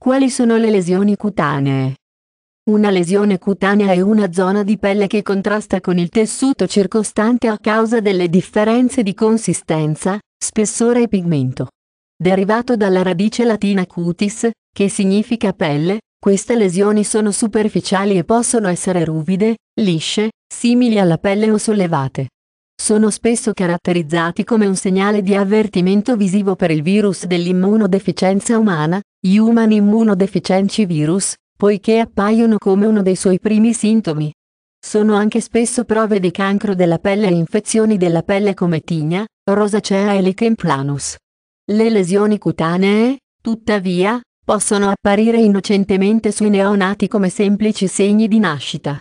Quali sono le lesioni cutanee? Una lesione cutanea è una zona di pelle che contrasta con il tessuto circostante a causa delle differenze di consistenza, spessore e pigmento. Derivato dalla radice latina cutis, che significa pelle, queste lesioni sono superficiali e possono essere ruvide, lisce, simili alla pelle o sollevate. Sono spesso caratterizzati come un segnale di avvertimento visivo per il virus dell'immunodeficienza umana, human immunodeficiency virus, poiché appaiono come uno dei suoi primi sintomi. Sono anche spesso prove di cancro della pelle e infezioni della pelle come tigna, rosacea e lichen planus. Le lesioni cutanee, tuttavia, possono apparire innocentemente sui neonati come semplici segni di nascita.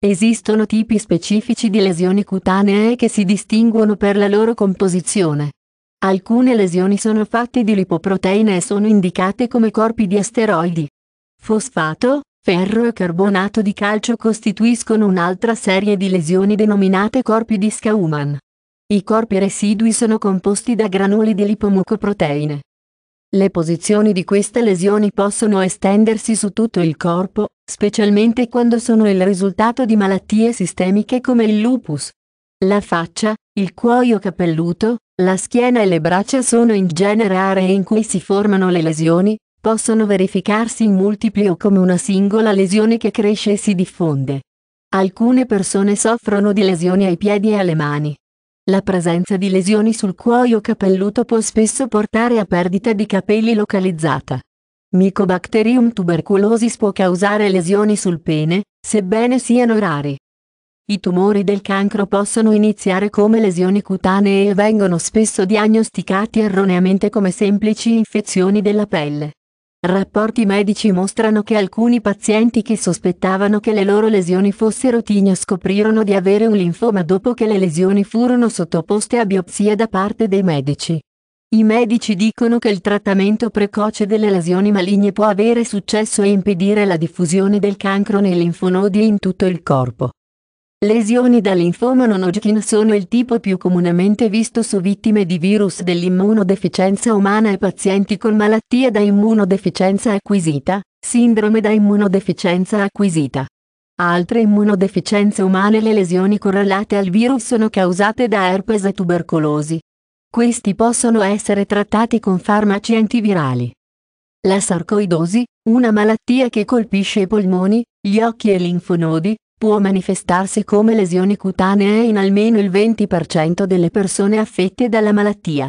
Esistono tipi specifici di lesioni cutanee che si distinguono per la loro composizione. Alcune lesioni sono fatte di lipoproteine e sono indicate come corpi di asteroidi. Fosfato, ferro e carbonato di calcio costituiscono un'altra serie di lesioni denominate corpi di Schaumann. I corpi residui sono composti da granuli di lipomucoproteine. Le posizioni di queste lesioni possono estendersi su tutto il corpo, specialmente quando sono il risultato di malattie sistemiche come il lupus. La faccia, il cuoio capelluto, la schiena e le braccia sono in genere aree in cui si formano le lesioni, possono verificarsi in multipli o come una singola lesione che cresce e si diffonde. Alcune persone soffrono di lesioni ai piedi e alle mani. La presenza di lesioni sul cuoio capelluto può spesso portare a perdita di capelli localizzata. Mycobacterium tuberculosis può causare lesioni sul pene, sebbene siano rari. I tumori del cancro possono iniziare come lesioni cutanee e vengono spesso diagnosticati erroneamente come semplici infezioni della pelle. Rapporti medici mostrano che alcuni pazienti che sospettavano che le loro lesioni fossero tigne scoprirono di avere un linfoma dopo che le lesioni furono sottoposte a biopsia da parte dei medici. I medici dicono che il trattamento precoce delle lesioni maligne può avere successo e impedire la diffusione del cancro nei linfonodi in tutto il corpo. Lesioni da linfoma non Hodgkin sono il tipo più comunemente visto su vittime di virus dell'immunodeficienza umana e pazienti con malattia da immunodeficienza acquisita, sindrome da immunodeficienza acquisita. Altre immunodeficienze umane le lesioni correlate al virus sono causate da herpes e tubercolosi. Questi possono essere trattati con farmaci antivirali. La sarcoidosi, una malattia che colpisce i polmoni, gli occhi e i linfonodi, può manifestarsi come lesioni cutanee in almeno il 20% delle persone affette dalla malattia.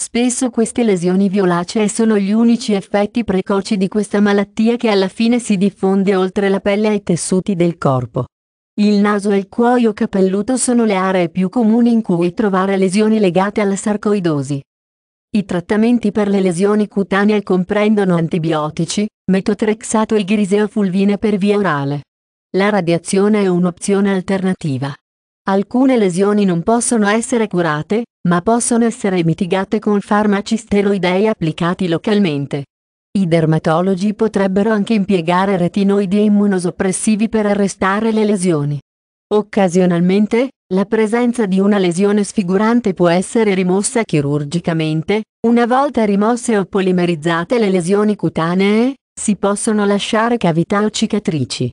Spesso queste lesioni violacee sono gli unici effetti precoci di questa malattia che alla fine si diffonde oltre la pelle ai tessuti del corpo. Il naso e il cuoio capelluto sono le aree più comuni in cui trovare lesioni legate alla sarcoidosi. I trattamenti per le lesioni cutanee comprendono antibiotici, metotrexato e griseo fulvine per via orale. La radiazione è un'opzione alternativa. Alcune lesioni non possono essere curate, ma possono essere mitigate con farmaci steroidei applicati localmente. I dermatologi potrebbero anche impiegare retinoidi immunosoppressivi per arrestare le lesioni. Occasionalmente, la presenza di una lesione sfigurante può essere rimossa chirurgicamente, una volta rimosse o polimerizzate le lesioni cutanee, si possono lasciare cavità o cicatrici.